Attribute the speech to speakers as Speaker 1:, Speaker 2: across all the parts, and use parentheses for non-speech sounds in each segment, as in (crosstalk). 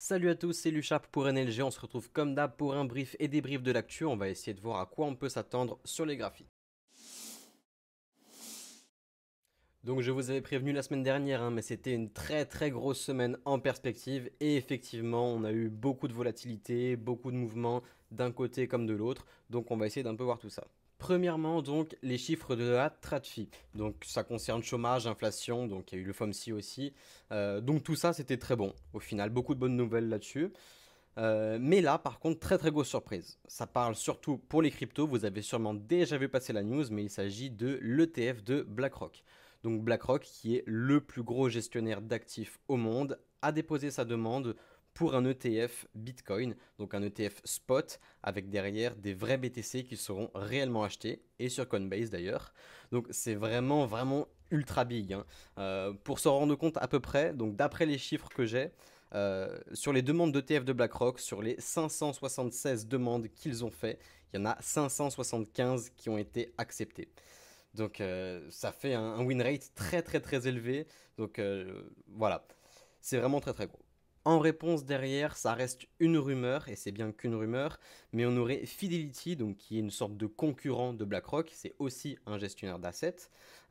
Speaker 1: Salut à tous, c'est Luchap pour NLG, on se retrouve comme d'hab pour un brief et débrief de l'actu, on va essayer de voir à quoi on peut s'attendre sur les graphiques. Donc je vous avais prévenu la semaine dernière, hein, mais c'était une très très grosse semaine en perspective, et effectivement on a eu beaucoup de volatilité, beaucoup de mouvements d'un côté comme de l'autre, donc on va essayer d'un peu voir tout ça. Premièrement, donc, les chiffres de la Tratfi. Donc, ça concerne chômage, inflation, donc il y a eu le FOMC aussi. Euh, donc, tout ça, c'était très bon. Au final, beaucoup de bonnes nouvelles là-dessus. Euh, mais là, par contre, très très grosse surprise. Ça parle surtout pour les cryptos. Vous avez sûrement déjà vu passer la news, mais il s'agit de l'ETF de BlackRock. Donc, BlackRock, qui est le plus gros gestionnaire d'actifs au monde, a déposé sa demande pour un ETF Bitcoin, donc un ETF spot avec derrière des vrais BTC qui seront réellement achetés et sur Coinbase d'ailleurs. Donc c'est vraiment vraiment ultra big. Hein. Euh, pour s'en rendre compte à peu près, donc d'après les chiffres que j'ai, euh, sur les demandes d'ETF de BlackRock, sur les 576 demandes qu'ils ont fait, il y en a 575 qui ont été acceptées. Donc euh, ça fait un, win rate très très très élevé. Donc voilà, c'est vraiment très très gros. En réponse derrière, ça reste une rumeur, et c'est bien qu'une rumeur, mais on aurait Fidelity, donc, qui est une sorte de concurrent de BlackRock, c'est aussi un gestionnaire d'assets,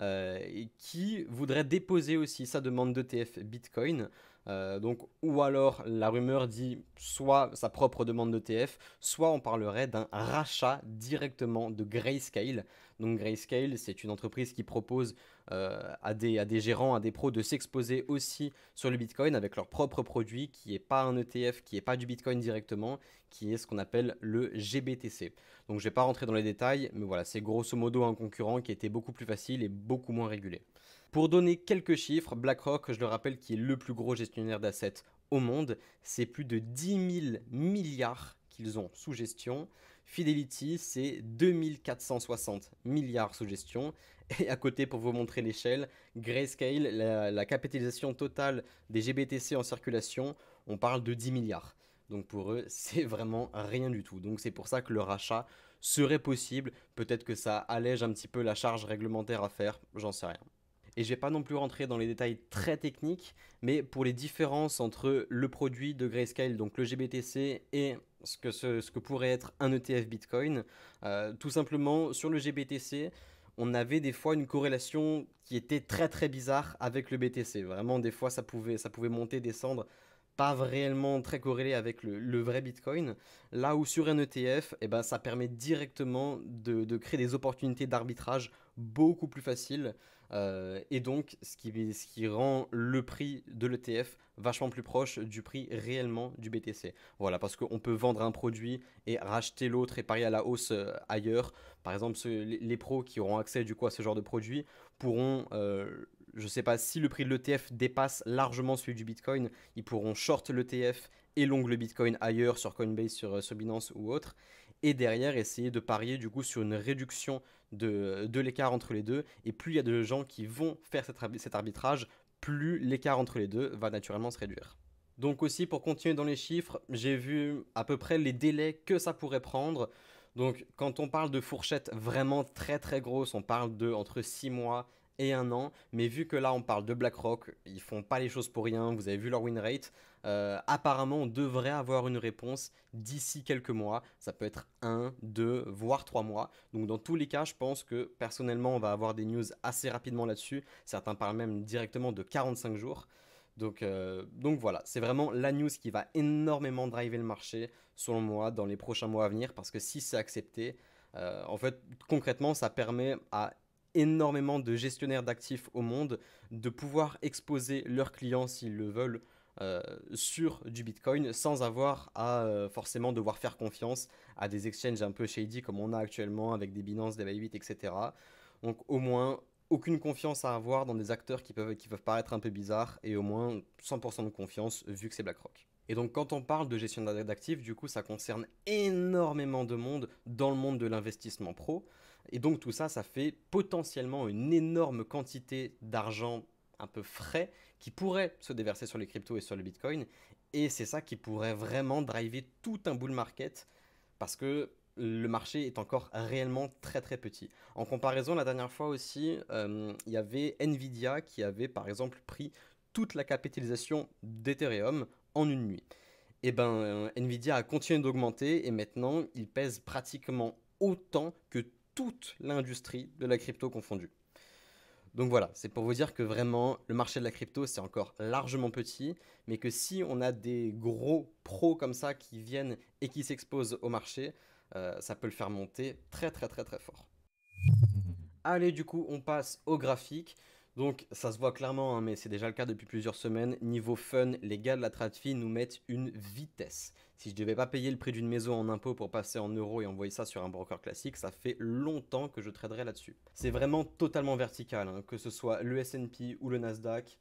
Speaker 1: euh, qui voudrait déposer aussi sa demande d'ETF Bitcoin euh, donc, ou alors la rumeur dit soit sa propre demande d'ETF, soit on parlerait d'un rachat directement de Grayscale. Donc Grayscale, c'est une entreprise qui propose euh, à, des, à des gérants, à des pros de s'exposer aussi sur le Bitcoin avec leur propre produit qui n'est pas un ETF, qui n'est pas du Bitcoin directement, qui est ce qu'on appelle le GBTC. Donc je ne vais pas rentrer dans les détails, mais voilà, c'est grosso modo un concurrent qui était beaucoup plus facile et beaucoup moins régulé. Pour donner quelques chiffres, BlackRock, je le rappelle, qui est le plus gros gestionnaire d'assets au monde, c'est plus de 10 000 milliards qu'ils ont sous gestion. Fidelity, c'est 2460 milliards sous gestion. Et à côté, pour vous montrer l'échelle, Grayscale, la, la, capitalisation totale des GBTC en circulation, on parle de 10 milliards. Donc pour eux, (laughs) c'est vraiment rien du tout. Donc c'est pour ça que le rachat serait possible. Peut-être que ça allège un petit peu la charge réglementaire à faire, j'en sais rien. Et je vais pas non plus rentrer dans les détails très techniques, mais pour les différences entre le produit de Grayscale, donc le GBTC, et ce que, ce, que pourrait être un ETF Bitcoin, euh, tout simplement sur le GBTC, on avait des fois une corrélation qui était très très bizarre avec le BTC. Vraiment, des fois, ça pouvait, ça pouvait monter, descendre, pas réellement très corrélé avec le, vrai Bitcoin. Là où sur un ETF, eh ben, ça permet directement de, de créer des opportunités d'arbitrage beaucoup plus faciles. Euh, et donc, ce qui, ce qui rend le prix de l'ETF vachement plus proche du prix réellement du BTC. Voilà, parce qu'on peut vendre un produit et racheter l'autre et parier à la hausse euh, ailleurs. Par exemple, les, pros qui auront accès du coup à ce genre de produit pourront, euh, je ne sais pas, si le prix de l'ETF dépasse largement celui du Bitcoin, ils pourront short l'ETF et long le Bitcoin ailleurs sur Coinbase, sur, sur Binance ou autre. Et derrière, essayer de parier du coup sur une réduction de, l'écart entre les deux. Et plus il y a de gens qui vont faire cet arbitrage, plus l'écart entre les deux va naturellement se réduire. Donc aussi, pour continuer dans les chiffres, j'ai vu à peu près les délais que ça pourrait prendre. Donc quand on parle de fourchettes vraiment très très grosses, on parle de entre 6 mois et un an. Mais vu que là on parle de BlackRock, ils font pas les choses pour rien, vous avez vu leur win rate. Euh, apparemment, on devrait avoir une réponse d'ici quelques mois. Ça peut être un, deux, voire trois mois. Donc dans tous les cas, je pense que personnellement, on va avoir des news assez rapidement là-dessus. Certains parlent même directement de 45 jours. Donc, euh, donc voilà, c'est vraiment la news qui va énormément driver le marché, selon moi, dans les prochains mois à venir, parce que si c'est accepté, euh, en fait, concrètement, ça permet à énormément de gestionnaires d'actifs au monde de pouvoir exposer leurs clients s'ils le veulent euh, sur du Bitcoin sans avoir à euh, forcément devoir faire confiance à des exchanges un peu shady comme on a actuellement avec des Binance, des Bybit, etc. Donc au moins aucune confiance à avoir dans des acteurs qui peuvent, qui peuvent paraître un peu bizarres et au moins 100% de confiance vu que c'est BlackRock. Et donc quand on parle de gestion d'actifs, du coup ça concerne énormément de monde dans le monde de l'investissement pro. Et donc tout ça, ça fait potentiellement une énorme quantité d'argent un peu frais qui pourrait se déverser sur les cryptos et sur le Bitcoin. Et c'est ça qui pourrait vraiment driver tout un bull market parce que le marché est encore réellement très très petit. En comparaison, la dernière fois aussi, euh, il y avait Nvidia qui avait par exemple pris toute la capitalisation d'Ethereum en une nuit. Et eh ben, euh, Nvidia a continué d'augmenter et maintenant il pèse pratiquement autant que toute l'industrie de la crypto confondue. Donc voilà, c'est pour vous dire que vraiment, le marché de la crypto, c'est encore largement petit, mais que si on a des gros pros comme ça qui viennent et qui s'exposent au marché, euh, ça peut le faire monter très très très très fort. (laughs) Allez, du coup, on passe au graphique. Donc ça se voit clairement, hein, mais c'est déjà le cas depuis plusieurs semaines. Niveau fun, les gars de la tradfi nous mettent une vitesse. Si je devais pas payer le prix d'une maison en impôts pour passer en euros et envoyer ça sur un broker classique, ça fait longtemps que je traderais là-dessus. C'est vraiment totalement vertical, hein, que ce soit le S&P ou le Nasdaq.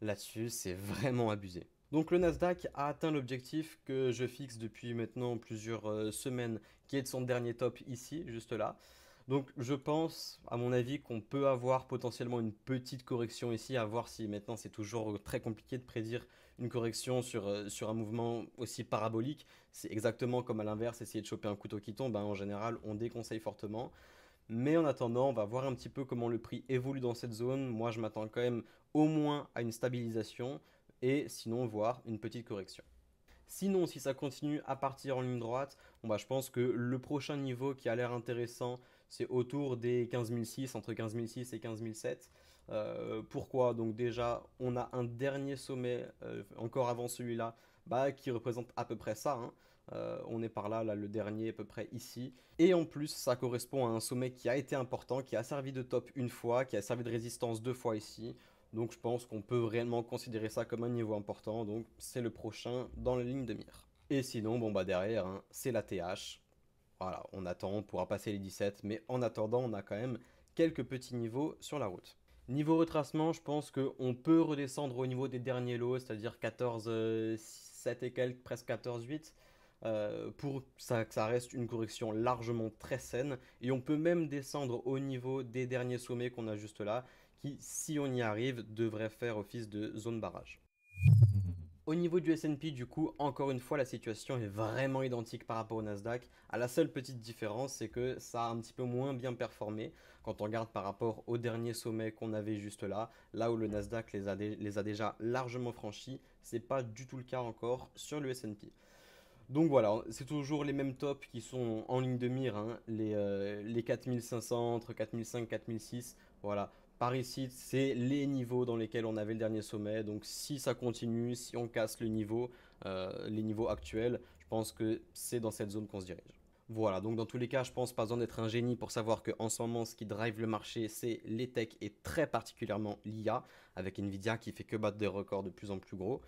Speaker 1: Là-dessus, c'est vraiment abusé. Donc le Nasdaq a atteint l'objectif que je fixe depuis maintenant plusieurs euh, semaines, qui est de son dernier top ici, juste là. Donc je pense, à mon avis, qu'on peut avoir potentiellement une petite correction ici, à voir si maintenant c'est toujours très compliqué de prédire une correction sur, euh, un mouvement aussi parabolique. C'est exactement comme à l'inverse, essayer de choper un couteau qui tombe, hein, en général on déconseille fortement. Mais en attendant, on va voir un petit peu comment le prix évolue dans cette zone. Moi, je m'attends quand même au moins à une stabilisation et sinon voir une petite correction. Sinon, si ça continue à partir en ligne droite, bah, je pense que le prochain niveau qui a l'air intéressant, c'est autour des 15006, entre 15006 et 15007. Euh, pourquoi Donc déjà, on a un dernier sommet, euh, encore avant celui-là, bah, qui représente à peu près ça. Hein. Euh, on est par là, là, le dernier à peu près ici. Et en plus, ça correspond à un sommet qui a été important, qui a servi de top une fois, qui a servi de résistance deux fois ici. Donc je pense qu'on peut réellement considérer ça comme un niveau important. Donc c'est le prochain dans la ligne de mire. Et sinon, bon bah derrière, hein, c'est la TH. Voilà, on attend, on pourra passer les 17, mais en attendant, on a quand même quelques petits niveaux sur la route. Niveau retracement, je pense qu'on peut redescendre au niveau des derniers lots, c'est-à-dire 14, 7 et quelques, presque 14, 8, euh, pour que ça reste une correction largement très saine. Et on peut même descendre au niveau des derniers sommets qu'on a juste là, qui, si on y arrive, devraient faire office de zone barrage. (laughs) Au niveau du S&P, du coup, encore une fois, la situation est vraiment identique par rapport au Nasdaq. À la seule petite différence, c'est que ça a un petit peu moins bien performé quand on regarde par rapport au dernier sommet qu'on avait juste là, là où le Nasdaq les a, déjà largement franchis. C'est pas du tout le cas encore sur le S&P. Donc voilà, c'est toujours les mêmes tops qui sont en ligne de mire, hein. les, euh, les 4500, entre 4005 et Voilà, par ici, c'est les niveaux dans lesquels on avait le dernier sommet. Donc si ça continue, si on casse le niveau, euh, les niveaux actuels, je pense que c'est dans cette zone qu'on se dirige. Voilà, donc dans tous les cas, je pense pas besoin d'être un génie pour savoir qu'en ce moment, ce qui drive le marché, c'est les techs et très particulièrement l'IA, avec Nvidia qui fait que battre des records de plus en plus gros.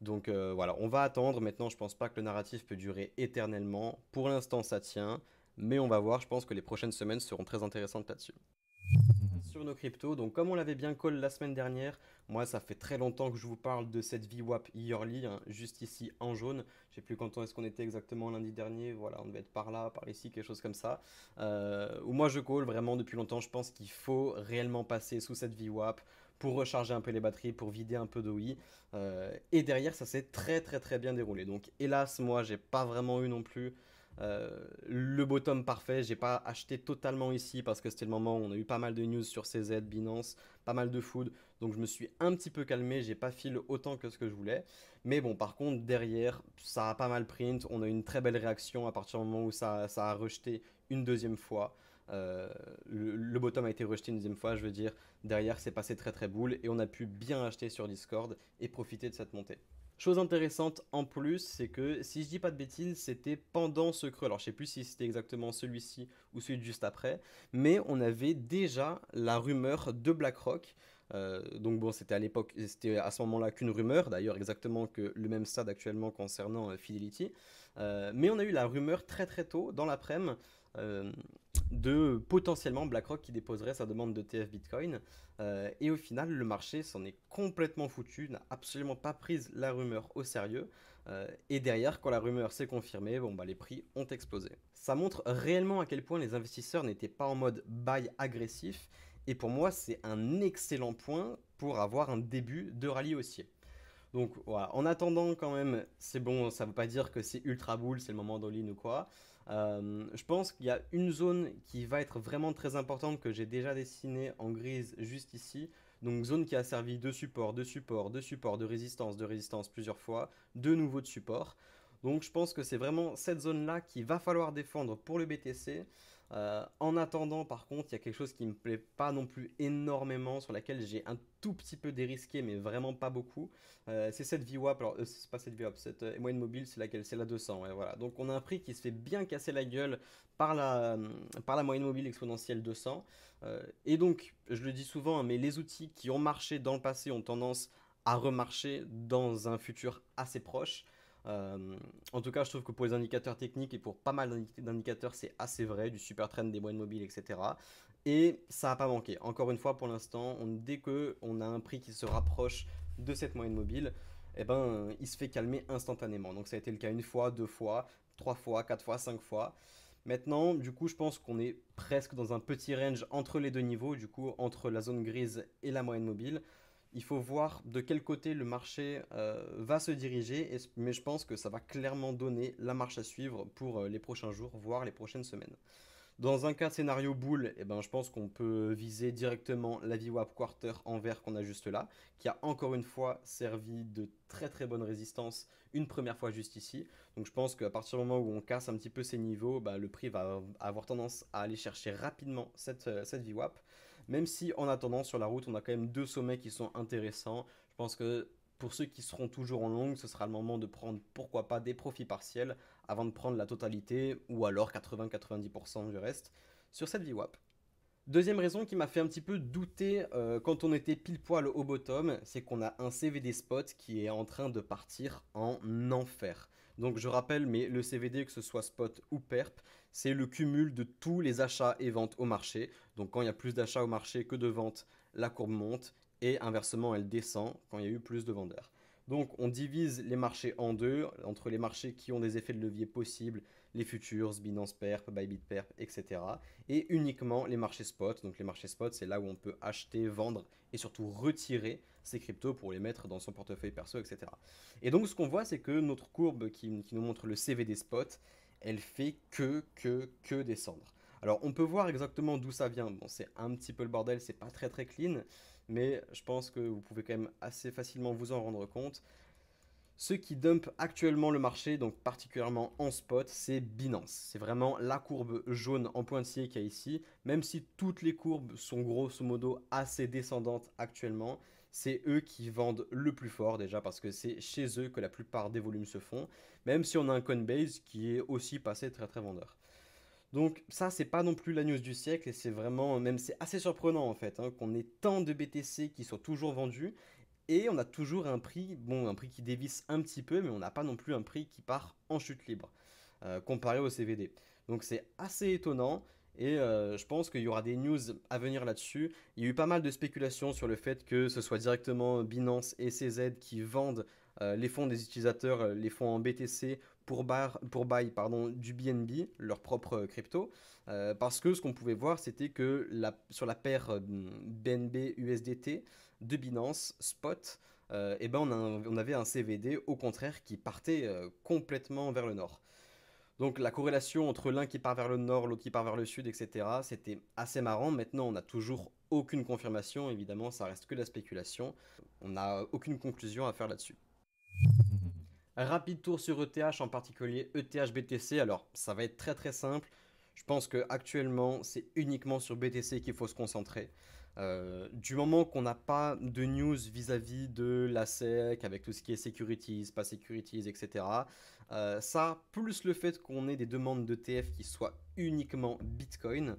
Speaker 1: Donc euh, voilà, on va attendre. Maintenant, je pense pas que le narratif peut durer éternellement. Pour l'instant, ça tient, mais on va voir. Je pense que les prochaines semaines seront très intéressantes là-dessus nos cryptos. Donc comme on l'avait bien call la semaine dernière, moi ça fait très longtemps que je vous parle de cette VWAP yearly, hein, juste ici en jaune. Je sais plus quand est-ce qu'on était exactement lundi dernier, voilà on devait être par là, par ici, quelque chose comme ça. Euh, ou moi je call vraiment depuis longtemps, je pense qu'il faut réellement passer sous cette VWAP pour recharger un peu les batteries, pour vider un peu d'OI. Euh, et derrière ça s'est très très très bien déroulé. Donc hélas moi j'ai pas vraiment eu non plus... Euh, le bottom parfait, j'ai pas acheté totalement ici parce que c'était le moment où on a eu pas mal de news sur CZ, Binance, pas mal de food, donc je me suis un petit peu calmé, j'ai pas fil autant que ce que je voulais. Mais bon, par contre, derrière, ça a pas mal print, on a eu une très belle réaction à partir du moment où ça, a rejeté une deuxième fois. Euh, le, le, bottom a été rejeté une deuxième fois, je veux dire, derrière c'est passé très très boule et on a pu bien acheter sur Discord et profiter de cette montée. Chose intéressante en plus, c'est que si je dis pas de bêtises, c'était pendant ce creux. Alors je sais plus si c'était exactement celui-ci ou celui juste après, mais on avait déjà la rumeur de BlackRock. Euh, donc bon, c'était à l'époque, c'était à ce moment-là qu'une rumeur, d'ailleurs exactement que le même stade actuellement concernant euh, Fidelity. Euh, mais on a eu la rumeur très très tôt dans l'après-midi de potentiellement BlackRock qui déposerait sa demande de TF Bitcoin. Euh, et au final, le marché s'en est complètement foutu, n'a absolument pas pris la rumeur au sérieux. Euh, et derrière, quand la rumeur s'est confirmée, bon, bah, les prix ont explosé. Ça montre réellement à quel point les investisseurs n'étaient pas en mode buy agressif. Et pour moi, c'est un excellent point pour avoir un début de rallye haussier. Donc voilà, en attendant quand même, c'est bon, ça ne veut pas dire que c'est ultra boule, c'est le moment dall ou quoi. Euh, je pense qu'il y a une zone qui va être vraiment très importante que j'ai déjà dessinée en grise juste ici. Donc zone qui a servi de support, de support, de support, de résistance, de résistance plusieurs fois, de nouveau de support. Donc je pense que c'est vraiment cette zone-là qu'il va falloir défendre pour le BTC. Euh, en attendant, par contre, il y a quelque chose qui ne me plaît pas non plus énormément, sur laquelle j'ai un tout petit peu dérisqué, mais vraiment pas beaucoup. Euh, c'est cette VWAP, alors euh, pas cette VWAP, cette moyenne mobile, c'est laquelle C'est la 200, voilà. Donc on a un prix qui se fait bien casser la gueule par la, moyenne mobile exponentielle 200. et donc, je le dis souvent, hein, mais les outils qui ont marché dans le passé ont tendance à remarcher dans un futur assez proche. Euh, en tout cas, je trouve que pour les indicateurs techniques et pour pas mal d'indicateurs, c'est assez vrai, du super trend, des moyennes mobiles, etc. Et ça n'a pas manqué. Encore une fois, pour l'instant, dès qu'on a un prix qui se rapproche de cette moyenne mobile, et eh ben, il se fait calmer instantanément. Donc ça a été le cas une fois, deux fois, trois fois, quatre fois, cinq fois. Maintenant, du coup, je pense qu'on est presque dans un petit range entre les deux niveaux, du coup, entre la zone grise et la moyenne mobile. Il faut voir de quel côté le marché euh, va se diriger, mais je pense que ça va clairement donner la marche à suivre pour euh, les prochains jours, voire les prochaines semaines. Dans un cas scénario boule, eh ben, je pense qu'on peut viser directement la VWAP quarter en vert qu'on a juste là, qui a encore une fois servi de très très bonne résistance une première fois juste ici. Donc je pense qu'à partir du moment où on casse un petit peu ces niveaux, bah, le prix va avoir tendance à aller chercher rapidement cette, euh, cette VWAP. Même si en attendant sur la route, on a quand même deux sommets qui sont intéressants. Je pense que pour ceux qui seront toujours en longue, ce sera le moment de prendre pourquoi pas des profits partiels avant de prendre la totalité ou alors 80-90% du reste sur cette VWAP. Deuxième raison qui m'a fait un petit peu douter euh, quand on était pile poil au bottom, c'est qu'on a un CVD spot qui est en train de partir en enfer. Donc je rappelle, mais le CVD, que ce soit spot ou perp, c'est le cumul de tous les achats et ventes au marché. Donc quand il y a plus d'achats au marché que de ventes, la courbe monte et inversement, elle descend quand il y a eu plus de vendeurs. Donc on divise les marchés en deux, entre les marchés qui ont des effets de levier possibles les futures, Binance Perp, Bybit Perp, etc. Et uniquement les marchés spot. Donc les marchés spot, c'est là où on peut acheter, vendre et surtout retirer ces cryptos pour les mettre dans son portefeuille perso, etc. Et donc ce qu'on voit, c'est que notre courbe qui, qui nous montre le CV des spots, elle fait que, que, que descendre. Alors on peut voir exactement d'où ça vient. Bon, c'est un petit peu le bordel, c'est pas très très clean, mais je pense que vous pouvez quand même assez facilement vous en rendre compte. Ceux qui dumpent actuellement le marché, donc particulièrement en spot, c'est Binance. C'est vraiment la courbe jaune en pointillé qu'il y a ici. Même si toutes les courbes sont grosso modo assez descendantes actuellement, c'est eux qui vendent le plus fort déjà parce que c'est chez eux que la plupart des volumes se font. Même si on a un Coinbase qui est aussi passé très très vendeur. Donc ça, c'est pas non plus la news du siècle et c'est vraiment, même c'est assez surprenant en fait, hein, qu'on ait tant de BTC qui sont toujours vendus et on a toujours un prix, bon, un prix qui dévisse un petit peu, mais on n'a pas non plus un prix qui part en chute libre, euh, comparé au CVD. Donc c'est assez étonnant. Et euh, je pense qu'il y aura des news à venir là-dessus. Il y a eu pas mal de spéculations sur le fait que ce soit directement Binance et CZ qui vendent euh, les fonds des utilisateurs, les fonds en BTC, pour, pour buy pardon, du BNB, leur propre euh, crypto, euh, parce que ce qu'on pouvait voir, c'était que la, sur la paire euh, BNB-USDT de Binance, Spot, et eh ben on, avait un CVD au contraire qui partait complètement vers le nord. Donc la corrélation entre l'un qui part vers le nord, l'autre qui part vers le sud, etc., c'était assez marrant. Maintenant, on n'a toujours aucune confirmation, évidemment, ça reste que de la spéculation. On n'a aucune conclusion à faire là-dessus. Mhm. Rapide tour sur ETH, en particulier ETH BTC. Alors, ça va être très très simple. Je pense que actuellement, c'est uniquement sur BTC qu'il faut se concentrer. Euh, du moment qu'on n'a pas de news vis-à-vis de la SEC avec tout ce qui est securities, pas securities, etc. Euh, ça, plus le fait qu'on ait des demandes d'ETF qui soient uniquement Bitcoin,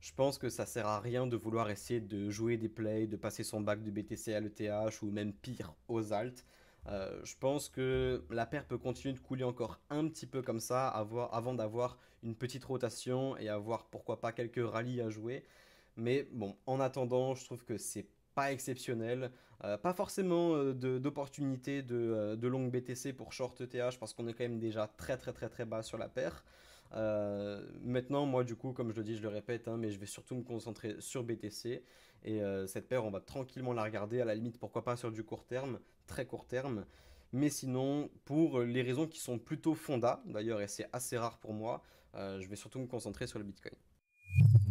Speaker 1: je pense que ça sert à rien de vouloir essayer de jouer des plays, de passer son bac de BTC à l'ETH ou même pire aux alts. Euh, je pense que la paire peut continuer de couler encore un petit peu comme ça avant d'avoir une petite rotation et avoir pourquoi pas quelques rallyes à jouer. Mais bon, en attendant, je trouve que c'est pas exceptionnel. Euh, pas forcément euh, d'opportunité de, longue BTC pour short ETH parce qu'on est quand même déjà très très très très bas sur la paire. maintenant, moi du coup, comme je le dis, je le répète, hein, mais je vais surtout me concentrer sur BTC. Et cette paire, on va tranquillement la regarder, à la limite, pourquoi pas sur du court terme, très court terme. Mais sinon, pour les raisons qui sont plutôt fonda, d'ailleurs, et c'est assez rare pour moi, euh, je vais surtout me concentrer sur le Bitcoin. (laughs)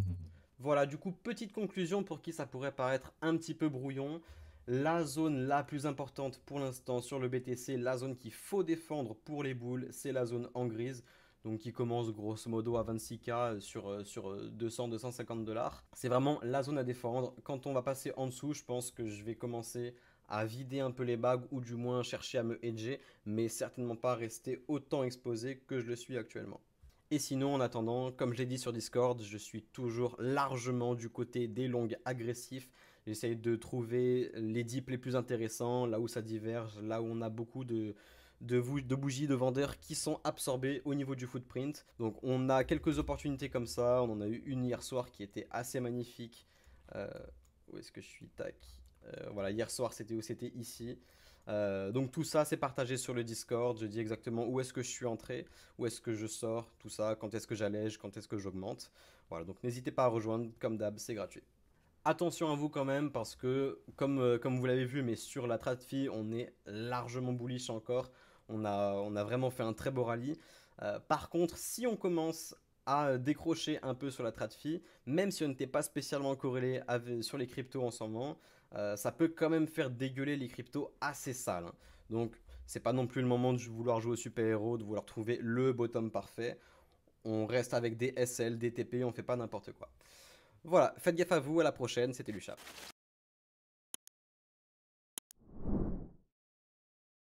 Speaker 1: Voilà, du coup, petite conclusion pour qui ça pourrait paraître un petit peu brouillon. La zone la plus importante pour l'instant sur le BTC, la zone qu'il faut défendre pour les boules, c'est la zone en grise. Donc qui commence grosso modo à 26K sur, euh, sur 200-250 euh, dollars. C'est vraiment la zone à défendre. Quand on va passer en dessous, je pense que je vais commencer à vider un peu les bagues ou du moins chercher à me hedger, mais certainement pas rester autant exposé que je le suis actuellement. Et sinon, en attendant, comme je l'ai dit sur Discord, je suis toujours largement du côté des longues agressifs. J'essaye de trouver les dips les plus intéressants, là où ça diverge, là où on a beaucoup de, bougies de vendeurs qui sont absorbés au niveau du footprint. Donc on a quelques opportunités comme ça. On en a eu une hier soir qui était assez magnifique. Euh, où est-ce que je suis Tac. Euh, voilà, hier soir c'était où C'était ici. Euh, donc tout ça, c'est partagé sur le Discord. Je dis exactement où est-ce que je suis entré, où est-ce que je sors, tout ça, quand est-ce que j'allège, quand est-ce que j'augmente. Voilà, donc n'hésitez pas à rejoindre, comme d'hab, c'est gratuit. Attention à vous quand même, parce que, comme, euh, vous l'avez vu, mais sur la tradfi on est largement bullish encore. On a, vraiment fait un très beau rallye. par contre, si on commence à décrocher un peu sur la tradfi, même si on n'était pas spécialement corrélé sur les cryptos en ce moment, euh, ça peut quand même faire dégueuler les cryptos assez sales. Hein. Donc, c'est pas non plus le moment de vouloir jouer au super-héros, de vouloir trouver le bottom parfait. On reste avec des SL, des TP, on fait pas n'importe quoi. Voilà, faites gaffe à vous, à la prochaine, c'était Lucha.